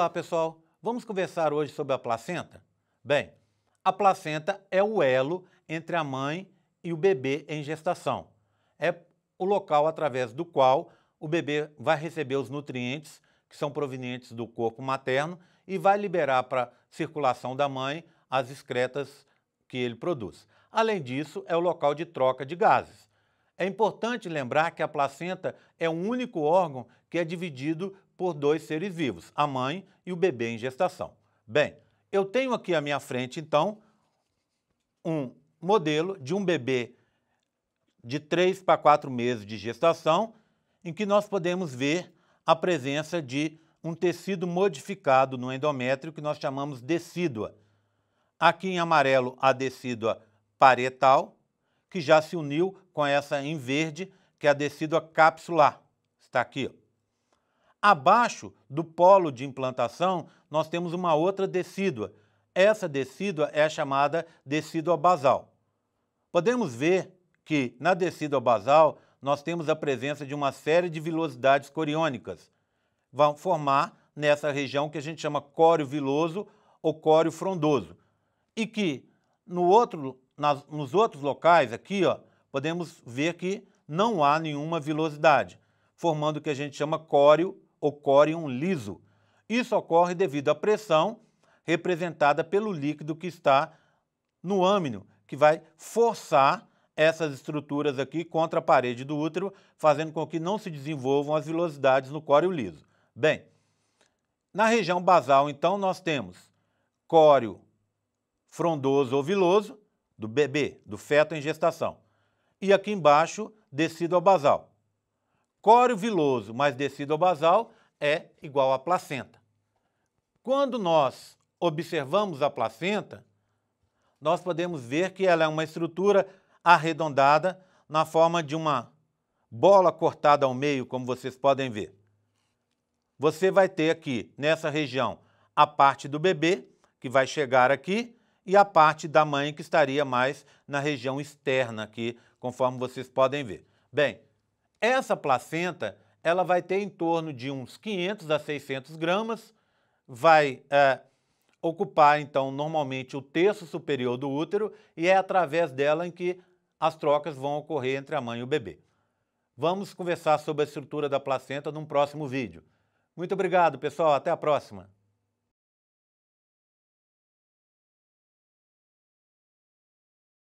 Olá, pessoal. Vamos conversar hoje sobre a placenta? Bem, a placenta é o elo entre a mãe e o bebê em gestação. É o local através do qual o bebê vai receber os nutrientes que são provenientes do corpo materno e vai liberar para a circulação da mãe as excretas que ele produz. Além disso, é o local de troca de gases. É importante lembrar que a placenta é o único órgão que é dividido por dois seres vivos, a mãe e o bebê em gestação. Bem, eu tenho aqui à minha frente, então, um modelo de um bebê de 3 para 4 meses de gestação, em que nós podemos ver a presença de um tecido modificado no endométrio que nós chamamos decídua. Aqui em amarelo, a decídua paretal, que já se uniu com essa em verde, que é a decídua capsular. Está aqui. Ó. Abaixo do polo de implantação, nós temos uma outra decídua. Essa decídua é chamada decídua basal. Podemos ver que na decídua basal nós temos a presença de uma série de vilosidades coriônicas. Vão formar nessa região que a gente chama córeo viloso ou córeo frondoso. E que no outro, nas, nos outros locais aqui, ó, podemos ver que não há nenhuma vilosidade, formando o que a gente chama córeo ocorre um liso. Isso ocorre devido à pressão representada pelo líquido que está no âmino, que vai forçar essas estruturas aqui contra a parede do útero, fazendo com que não se desenvolvam as vilosidades no córeo liso. Bem, na região basal, então, nós temos córeo frondoso ou viloso do bebê, do feto em gestação, e aqui embaixo, descido ao basal. Córeo viloso mais descido ao basal é igual à placenta. Quando nós observamos a placenta, nós podemos ver que ela é uma estrutura arredondada na forma de uma bola cortada ao meio, como vocês podem ver. Você vai ter aqui, nessa região, a parte do bebê, que vai chegar aqui, e a parte da mãe, que estaria mais na região externa aqui, conforme vocês podem ver. Bem, essa placenta ela vai ter em torno de uns 500 a 600 gramas, vai é, ocupar, então, normalmente o terço superior do útero e é através dela em que as trocas vão ocorrer entre a mãe e o bebê. Vamos conversar sobre a estrutura da placenta num próximo vídeo. Muito obrigado, pessoal. Até a próxima.